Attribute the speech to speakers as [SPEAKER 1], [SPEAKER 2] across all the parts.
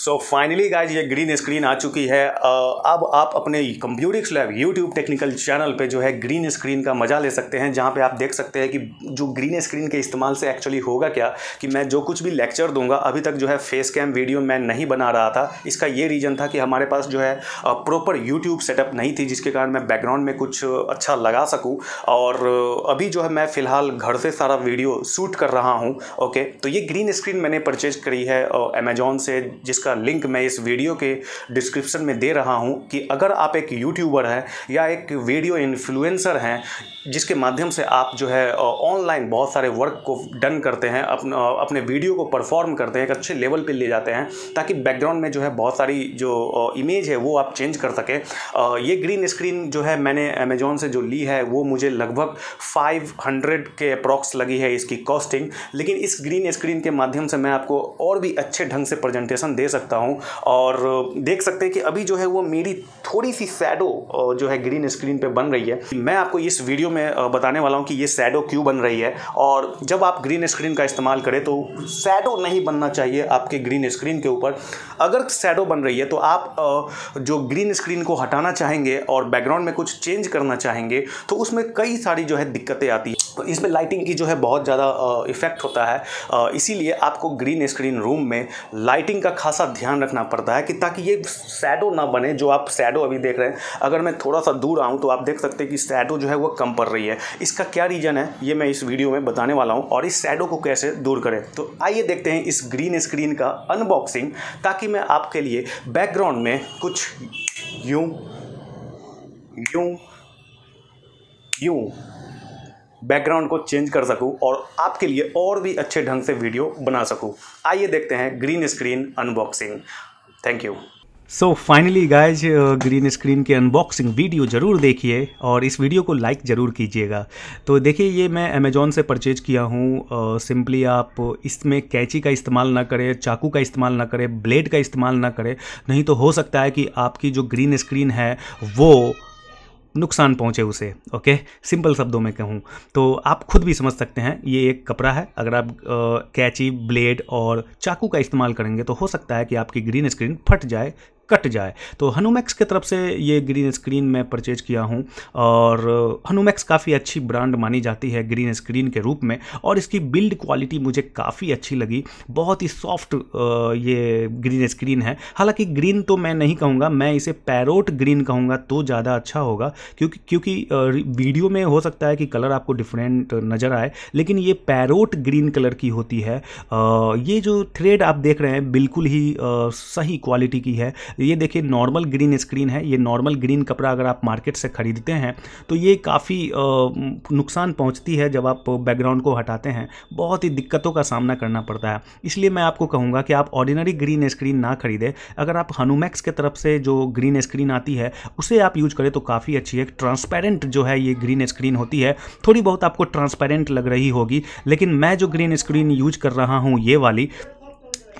[SPEAKER 1] सो finally guys ये green screen आ चुकी है अब आप अपने Computics lab YouTube technical channel पे जो है ग्रीन स्क्रीन का मज़ा ले सकते हैं जहाँ पे आप देख सकते हैं कि जो ग्रीन स्क्रीन के इस्तेमाल से एक्चुअली होगा क्या कि मैं जो कुछ भी लेक्चर दूंगा अभी तक जो है फेस कैम वीडियो मैं नहीं बना रहा था इसका ये रीज़न था कि हमारे पास जो है प्रॉपर यूट्यूब सेटअप नहीं थी जिसके कारण मैं बैकग्राउंड में कुछ अच्छा लगा सकूँ और अभी जो है मैं फ़िलहाल घर से सारा वीडियो शूट कर रहा हूँ ओके तो ये ग्रीन स्क्रीन मैंने परचेज करी है अमेजोन से जिसका इसका लिंक मैं इस वीडियो के डिस्क्रिप्शन में दे रहा हूँ कि अगर आप एक यूट्यूबर हैं या एक वीडियो इन्फ्लुएंसर हैं जिसके माध्यम से आप जो है ऑनलाइन बहुत सारे वर्क को डन करते हैं अपने अपने वीडियो को परफॉर्म करते हैं एक अच्छे लेवल पे ले जाते हैं ताकि बैकग्राउंड में जो है बहुत सारी जो इमेज है वो आप चेंज कर सकें ये ग्रीन स्क्रीन जो है मैंने अमेजोन से जो ली है वो मुझे लगभग 500 के अप्रॉक्स लगी है इसकी कॉस्टिंग लेकिन इस ग्रीन स्क्रीन के माध्यम से मैं आपको और भी अच्छे ढंग से प्रजेंटेशन दे सकता सकता हूँ और देख सकते हैं कि अभी जो है वो मेरी थोड़ी सी सैडो जो है ग्रीन स्क्रीन पे बन रही है मैं आपको इस वीडियो में बताने वाला हूँ कि ये सैडो क्यों बन रही है और जब आप ग्रीन स्क्रीन का इस्तेमाल करें तो सैडो नहीं बनना चाहिए आपके ग्रीन स्क्रीन के ऊपर अगर सैडो बन रही है तो आप जो ग्रीन स्क्रीन को हटाना चाहेंगे और बैकग्राउंड में कुछ चेंज करना चाहेंगे तो उसमें कई सारी जो है दिक्कतें आती हैं तो इसमें लाइटिंग की जो है बहुत ज़्यादा इफेक्ट होता है इसीलिए आपको ग्रीन स्क्रीन रूम में लाइटिंग का खासा ध्यान रखना पड़ता है कि ताकि ये सैडो ना बने जो आप सैडो अभी देख रहे हैं अगर मैं थोड़ा सा दूर आऊँ तो आप देख सकते हैं कि सैडो जो है वो कम पड़ रही है इसका क्या रीज़न है ये मैं इस वीडियो में बताने वाला हूँ और इस सैडो को कैसे दूर करें तो आइए देखते हैं इस ग्रीन स्क्रीन का अनबॉक्सिंग ताकि मैं आपके लिए बैकग्राउंड में कुछ यूं यूं यूं बैकग्राउंड को चेंज कर सकूं और आपके लिए और भी अच्छे ढंग से वीडियो बना सकूं आइए देखते हैं green screen unboxing thank you so finally guys green screen की अनबॉक्सिंग वीडियो ज़रूर देखिए और इस वीडियो को लाइक ज़रूर कीजिएगा तो देखिए ये मैं अमेज़ोन से परचेज किया हूँ सिंपली uh, आप इसमें कैची का इस्तेमाल ना करें चाकू का इस्तेमाल ना करें ब्लेड का इस्तेमाल ना करें नहीं तो हो सकता है कि आपकी जो ग्रीन स्क्रीन है वो नुकसान पहुंचे उसे ओके सिंपल शब्दों में कहूँ तो आप खुद भी समझ सकते हैं ये एक कपड़ा है अगर आप कैची ब्लेड और चाकू का इस्तेमाल करेंगे तो हो सकता है कि आपकी ग्रीन स्क्रीन फट जाए कट जाए तो हनुमैक्स की तरफ से ये ग्रीन स्क्रीन मैं परचेज किया हूँ और हनुमैक्स काफ़ी अच्छी ब्रांड मानी जाती है ग्रीन स्क्रीन के रूप में और इसकी बिल्ड क्वालिटी मुझे काफ़ी अच्छी लगी बहुत ही सॉफ्ट ये ग्रीन स्क्रीन है हालांकि ग्रीन तो मैं नहीं कहूँगा मैं इसे पैरोट ग्रीन कहूँगा तो ज़्यादा अच्छा होगा क्योंकि क्योंकि वीडियो में हो सकता है कि कलर आपको डिफरेंट नज़र आए लेकिन ये पैरोट ग्रीन कलर की होती है ये जो थ्रेड आप देख रहे हैं बिल्कुल ही सही क्वालिटी की है ये देखिए नॉर्मल ग्रीन स्क्रीन है ये नॉर्मल ग्रीन कपड़ा अगर आप मार्केट से ख़रीदते हैं तो ये काफ़ी नुकसान पहुँचती है जब आप बैकग्राउंड को हटाते हैं बहुत ही दिक्कतों का सामना करना पड़ता है इसलिए मैं आपको कहूँगा कि आप ऑर्डिनरी ग्रीन स्क्रीन ना खरीदें अगर आप हनुमैक्स के तरफ से जो ग्रीन स्क्रीन आती है उसे आप यूज करें तो काफ़ी अच्छी है ट्रांसपेरेंट जो है ये ग्रीन स्क्रीन होती है थोड़ी बहुत आपको ट्रांसपेरेंट लग रही होगी लेकिन मैं जो ग्रीन स्क्रीन यूज कर रहा हूँ ये वाली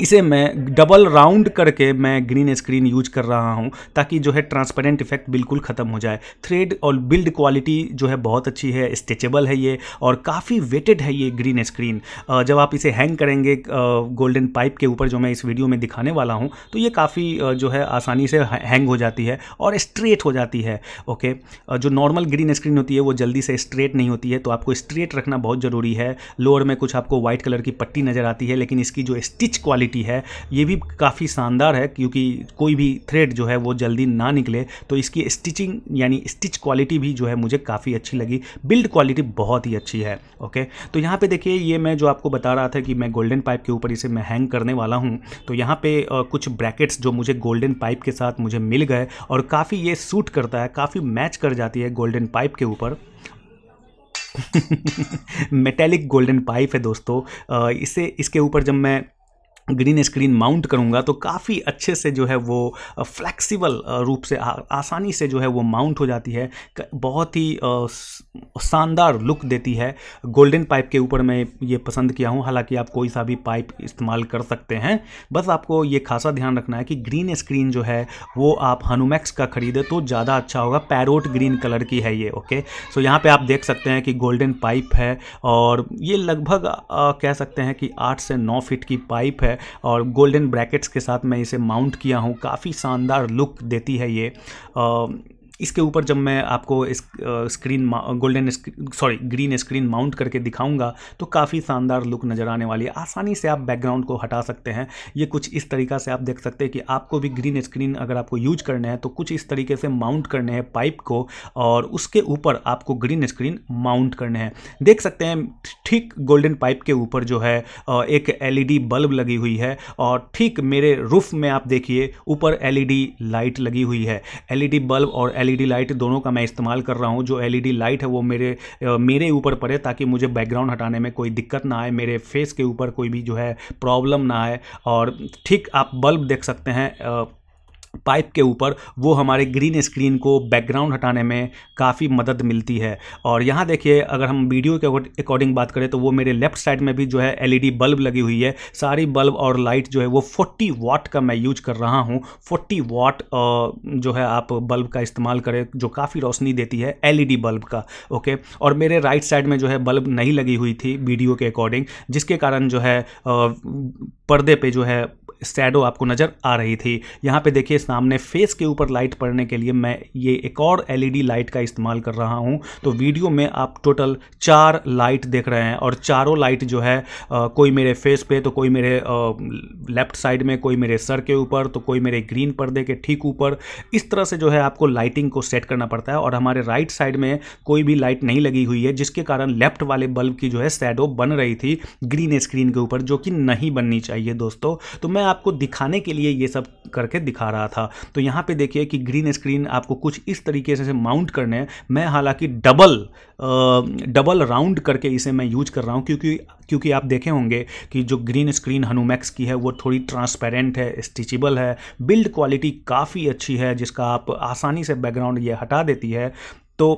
[SPEAKER 1] इसे मैं डबल राउंड करके मैं ग्रीन स्क्रीन यूज कर रहा हूँ ताकि जो है ट्रांसपेरेंट इफेक्ट बिल्कुल ख़त्म हो जाए थ्रेड और बिल्ड क्वालिटी जो है बहुत अच्छी है स्ट्रेचेबल है ये और काफ़ी वेटेड है ये ग्रीन स्क्रीन जब आप इसे हैंग करेंगे गोल्डन पाइप के ऊपर जो मैं इस वीडियो में दिखाने वाला हूँ तो ये काफ़ी जो है आसानी से हैंग हो जाती है और स्ट्रेट हो जाती है ओके जो नॉर्मल ग्रीन स्क्रीन होती है वो जल्दी से स्ट्रेट नहीं होती है तो आपको स्ट्रेट रखना बहुत ज़रूरी है लोअर में कुछ आपको व्हाइट कलर की पट्टी नज़र आती है लेकिन इसकी जो स्टिच क्वालिटी क्वालिटी है ये भी काफ़ी शानदार है क्योंकि कोई भी थ्रेड जो है वो जल्दी ना निकले तो इसकी स्टिचिंग यानी स्टिच क्वालिटी भी जो है मुझे काफ़ी अच्छी लगी बिल्ड क्वालिटी बहुत ही अच्छी है ओके तो यहाँ पे देखिए ये मैं जो आपको बता रहा था कि मैं गोल्डन पाइप के ऊपर इसे मैं हैंग करने वाला हूँ तो यहाँ पे कुछ ब्रैकेट्स जो मुझे गोल्डन पाइप के साथ मुझे मिल गए और काफ़ी ये सूट करता है काफ़ी मैच कर जाती है गोल्डन पाइप के ऊपर मेटेलिक गोल्डन पाइप है दोस्तों इसे इसके ऊपर जब मैं ग्रीन स्क्रीन माउंट करूँगा तो काफ़ी अच्छे से जो है वो फ्लेक्सिबल रूप से आ, आसानी से जो है वो माउंट हो जाती है बहुत ही शानदार लुक देती है गोल्डन पाइप के ऊपर मैं ये पसंद किया हूँ हालांकि आप कोई सा भी पाइप इस्तेमाल कर सकते हैं बस आपको ये खासा ध्यान रखना है कि ग्रीन स्क्रीन जो है वो आप हनुमैक्स का ख़रीदें तो ज़्यादा अच्छा होगा पैरोट ग्रीन कलर की है ये ओके सो यहाँ पर आप देख सकते हैं कि गोल्डन पाइप है और ये लगभग कह सकते हैं कि आठ से नौ फिट की पाइप है और गोल्डन ब्रैकेट्स के साथ मैं इसे माउंट किया हूँ काफ़ी शानदार लुक देती है ये इसके ऊपर जब मैं आपको इस screen golden sorry green screen mount करके दिखाऊंगा तो काफ़ी शानदार लुक नज़र आने वाली है आसानी से आप बैकग्राउंड को हटा सकते हैं ये कुछ इस तरीका से आप देख सकते हैं कि आपको भी ग्रीन स्क्रीन अगर आपको यूज करने है तो कुछ इस तरीके से माउंट करने हैं पाइप को और उसके ऊपर आपको ग्रीन स्क्रीन माउंट करने हैं देख सकते हैं ठीक गोल्डन पाइप के ऊपर जो है एक एल बल्ब लगी हुई है और ठीक मेरे रूफ में आप देखिए ऊपर एल लाइट लगी हुई है एल बल्ब और एल एलईडी लाइट दोनों का मैं इस्तेमाल कर रहा हूँ जो एलईडी लाइट है वो मेरे मेरे ऊपर पड़े ताकि मुझे बैकग्राउंड हटाने में कोई दिक्कत ना आए मेरे फेस के ऊपर कोई भी जो है प्रॉब्लम ना आए और ठीक आप बल्ब देख सकते हैं पाइप के ऊपर वो हमारे ग्रीन स्क्रीन को बैकग्राउंड हटाने में काफ़ी मदद मिलती है और यहाँ देखिए अगर हम वीडियो के अकॉर्डिंग बात करें तो वो मेरे लेफ्ट साइड में भी जो है एलईडी बल्ब लगी हुई है सारी बल्ब और लाइट जो है वो 40 वाट का मैं यूज कर रहा हूँ 40 वाट जो है आप बल्ब का इस्तेमाल करें जो काफ़ी रोशनी देती है एल बल्ब का ओके और मेरे राइट साइड में जो है बल्ब नहीं लगी हुई थी वीडियो के अकॉर्डिंग जिसके कारण जो है पर्दे पर जो है शेडो आपको नज़र आ रही थी यहाँ पे देखिए सामने फेस के ऊपर लाइट पड़ने के लिए मैं ये एक और एलईडी लाइट का इस्तेमाल कर रहा हूँ तो वीडियो में आप टोटल चार लाइट देख रहे हैं और चारों लाइट जो है आ, कोई मेरे फेस पे तो कोई मेरे लेफ्ट साइड में कोई मेरे सर के ऊपर तो कोई मेरे ग्रीन पर्दे के ठीक ऊपर इस तरह से जो है आपको लाइटिंग को सेट करना पड़ता है और हमारे राइट साइड में कोई भी लाइट नहीं लगी हुई है जिसके कारण लेफ्ट वाले बल्ब की जो है शेडो बन रही थी ग्रीन स्क्रीन के ऊपर जो कि नहीं बननी चाहिए दोस्तों तो मैं आपको दिखाने के लिए ये सब करके दिखा रहा था तो यहाँ पे देखिए कि ग्रीन स्क्रीन आपको कुछ इस तरीके से माउंट करने हैं मैं हालांकि डबल डबल राउंड करके इसे मैं यूज कर रहा हूँ क्योंकि क्योंकि आप देखे होंगे कि जो ग्रीन स्क्रीन हनुमैक्स की है वो थोड़ी ट्रांसपेरेंट है स्टिचेबल है बिल्ड क्वालिटी काफ़ी अच्छी है जिसका आप आसानी से बैकग्राउंड ये हटा देती है तो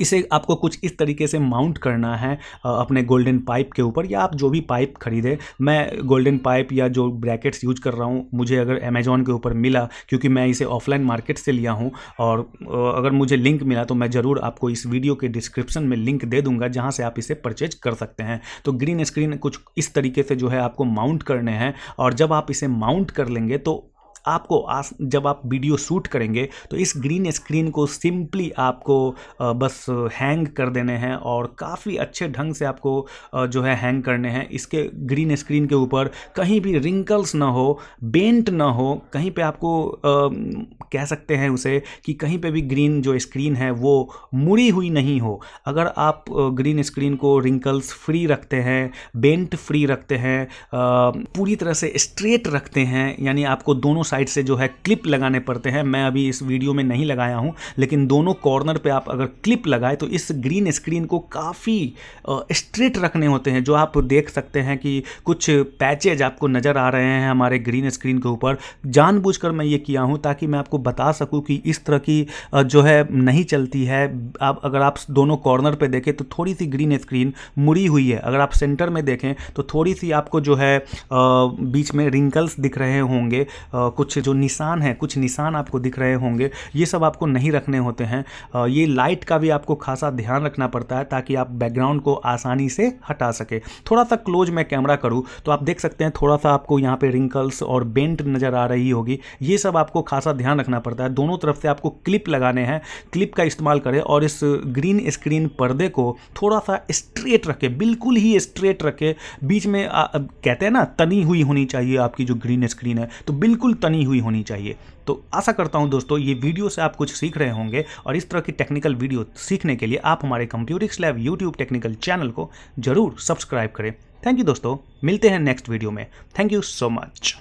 [SPEAKER 1] इसे आपको कुछ इस तरीके से माउंट करना है अपने गोल्डन पाइप के ऊपर या आप जो भी पाइप खरीदे मैं गोल्डन पाइप या जो ब्रैकेट्स यूज कर रहा हूँ मुझे अगर अमेज़ॉन के ऊपर मिला क्योंकि मैं इसे ऑफलाइन मार्केट से लिया हूँ और अगर मुझे लिंक मिला तो मैं ज़रूर आपको इस वीडियो के डिस्क्रिप्शन में लिंक दे दूंगा जहाँ से आप इसे परचेज कर सकते हैं तो ग्रीन स्क्रीन कुछ इस तरीके से जो है आपको माउंट करने हैं और जब आप इसे माउंट कर लेंगे तो आपको आस जब आप वीडियो शूट करेंगे तो इस ग्रीन स्क्रीन को सिंपली आपको बस हैंग कर देने हैं और काफ़ी अच्छे ढंग से आपको जो है हैंग करने हैं इसके ग्रीन स्क्रीन के ऊपर कहीं भी रिंकल्स ना हो बेंट ना हो कहीं पे आपको आ, कह सकते हैं उसे कि कहीं पे भी ग्रीन जो स्क्रीन है वो मुड़ी हुई नहीं हो अगर आप ग्रीन स्क्रीन को रिंकल्स फ्री रखते हैं बेंट फ्री रखते हैं पूरी तरह से स्ट्रेट रखते हैं यानी आपको दोनों साइड से जो है क्लिप लगाने पड़ते हैं मैं अभी इस वीडियो में नहीं लगाया हूँ लेकिन दोनों कॉर्नर पर आप अगर क्लिप लगाए तो इस ग्रीन स्क्रीन को काफ़ी स्ट्रेट रखने होते हैं जो आप देख सकते हैं कि कुछ पैचेज आपको नज़र आ रहे हैं हमारे ग्रीन स्क्रीन के ऊपर जानबूझकर मैं ये किया हूँ ताकि मैं आपको बता सकूँ कि इस तरह की जो है नहीं चलती है आप अगर आप दोनों कॉर्नर पे देखें तो थोड़ी सी ग्रीन स्क्रीन मुड़ी हुई है अगर आप सेंटर में देखें तो थोड़ी सी आपको जो है बीच में रिंकल्स दिख रहे होंगे कुछ जो निशान है कुछ निशान आपको दिख रहे होंगे ये सब आपको नहीं रखने होते हैं ये लाइट का भी आपको खासा ध्यान रखना पड़ता है ताकि आप बैकग्राउंड को आसानी से हटा सके थोड़ा सा क्लोज मैं कैमरा करूँ तो आप देख सकते हैं थोड़ा सा आपको यहाँ पे रिंकल्स और बेंट नज़र आ रही होगी ये सब आपको खासा ध्यान रखना पड़ता है दोनों तरफ से आपको क्लिप लगाने हैं क्लिप का इस्तेमाल करें और इस ग्रीन स्क्रीन पर्दे को थोड़ा सा स्ट्रेट रखें बिल्कुल ही स्ट्रेट रखें बीच में आ, कहते हैं ना तनी हुई होनी चाहिए आपकी जो ग्रीन स्क्रीन है तो बिल्कुल तनी हुई होनी चाहिए तो आशा करता हूं दोस्तों ये वीडियो से आप कुछ सीख रहे होंगे और इस तरह की टेक्निकल वीडियो सीखने के लिए आप हमारे Computics lab YouTube technical channel को जरूर सब्सक्राइब करें थैंक यू दोस्तों मिलते हैं नेक्स्ट वीडियो में थैंक यू सो मच